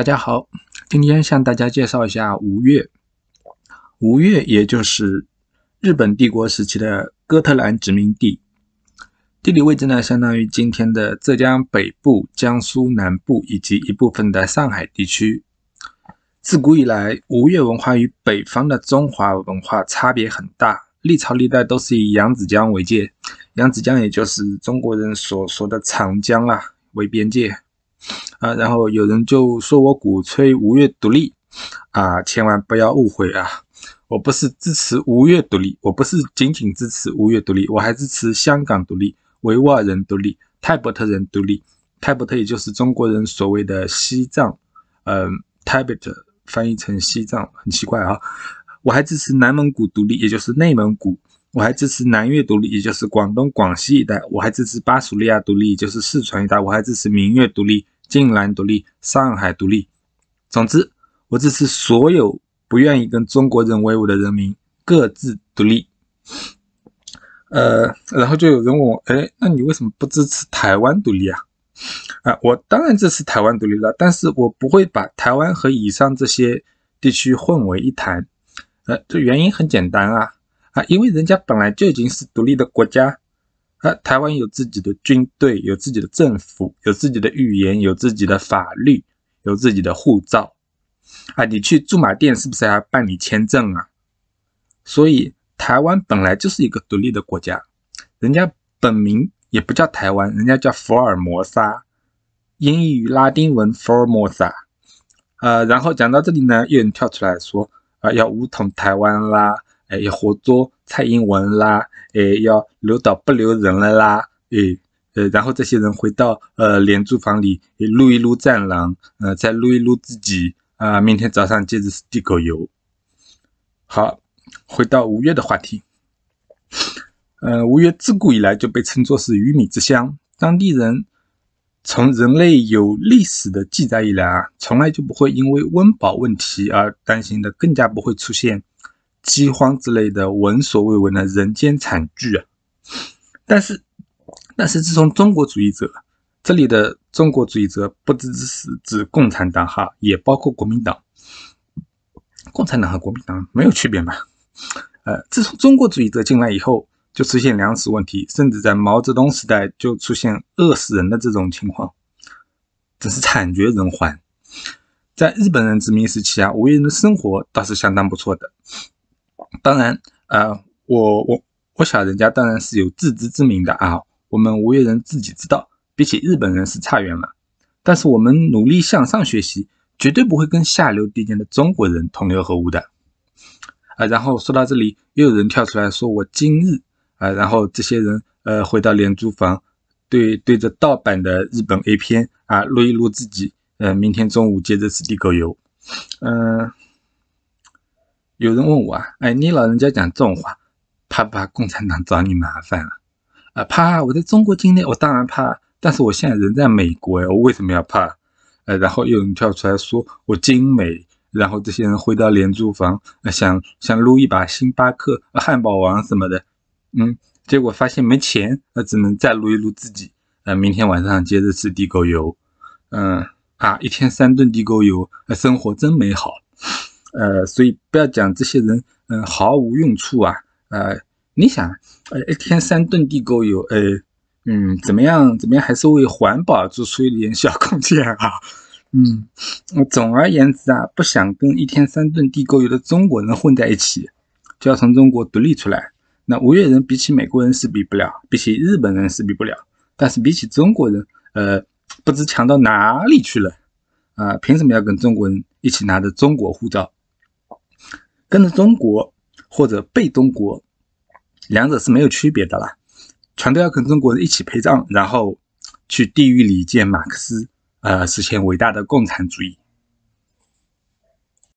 大家好，今天向大家介绍一下吴越。吴越也就是日本帝国时期的哥特兰殖民地，地理位置呢相当于今天的浙江北部、江苏南部以及一部分的上海地区。自古以来，吴越文化与北方的中华文化差别很大，历朝历代都是以扬子江为界，扬子江也就是中国人所说的长江啊为边界。啊，然后有人就说我鼓吹吴越独立，啊，千万不要误会啊，我不是支持吴越独立，我不是仅仅支持吴越独立，我还支持香港独立、维吾尔人独立、泰伯特人独立，泰伯特也就是中国人所谓的西藏，嗯，Tibet 翻译成西藏很奇怪啊，我还支持南蒙古独立，也就是内蒙古。我还支持南越独立，也就是广东、广西一带；我还支持巴蜀利亚独立，也就是四川一带；我还支持明月独立、晋南独立、上海独立。总之，我支持所有不愿意跟中国人为伍的人民各自独立。呃，然后就有人问我：，哎，那你为什么不支持台湾独立啊？啊，我当然支持台湾独立了，但是我不会把台湾和以上这些地区混为一谈。呃，这原因很简单啊。啊，因为人家本来就已经是独立的国家，啊，台湾有自己的军队，有自己的政府，有自己的语言，有自己的法律，有自己的护照。啊，你去驻马店是不是还要办理签证啊？所以台湾本来就是一个独立的国家，人家本名也不叫台湾，人家叫福尔摩沙，音译于拉丁文“福尔摩沙”。呃，然后讲到这里呢，有人跳出来说，啊，要武统台湾啦。哎，要活捉蔡英文啦！哎，要留岛不留人了啦！哎，呃，然后这些人回到呃廉租房里，撸一撸战狼，呃，再撸一撸自己啊！明天早上接着是地沟油。好，回到吴越的话题。呃，吴越自古以来就被称作是鱼米之乡，当地人从人类有历史的记载以来啊，从来就不会因为温饱问题而担心的，更加不会出现。饥荒之类的闻所未闻的人间惨剧啊！但是，但是自从中国主义者这里的中国主义者不知是指共产党哈，也包括国民党，共产党和国民党没有区别嘛？呃，自从中国主义者进来以后，就出现粮食问题，甚至在毛泽东时代就出现饿死人的这种情况，真是惨绝人寰。在日本人殖民时期啊，维人的生活倒是相当不错的。当然，呃，我我我想人家当然是有自知之明的啊。我们吴越人自己知道，比起日本人是差远了。但是我们努力向上学习，绝对不会跟下流低贱的中国人同流合污的。啊，然后说到这里，又有人跳出来说我今日啊，然后这些人呃回到廉租房，对对着盗版的日本 A 片啊录一录自己，嗯，明天中午接着吃地沟油，嗯。有人问我啊，哎，你老人家讲这种话，怕不怕共产党找你麻烦啊？啊，怕！我在中国境内，我当然怕。但是我现在人在美国，呀，我为什么要怕？呃，然后有人跳出来说我精美，然后这些人回到廉租房，想想撸一把星巴克、汉堡王什么的，嗯，结果发现没钱，那只能再撸一撸自己。呃，明天晚上接着吃地沟油，嗯啊，一天三顿地沟油，那生活真美好。呃，所以不要讲这些人，嗯，毫无用处啊，呃，你想，呃，一天三顿地沟油，呃，嗯，怎么样，怎么样，还是为环保做出一点小贡献啊，嗯，总而言之啊，不想跟一天三顿地沟油的中国人混在一起，就要从中国独立出来。那吴越人比起美国人是比不了，比起日本人是比不了，但是比起中国人，呃，不知强到哪里去了，啊，凭什么要跟中国人一起拿着中国护照？跟着中国或者被中国，两者是没有区别的啦，全都要跟中国一起陪葬，然后去地狱里见马克思，呃，实现伟大的共产主义。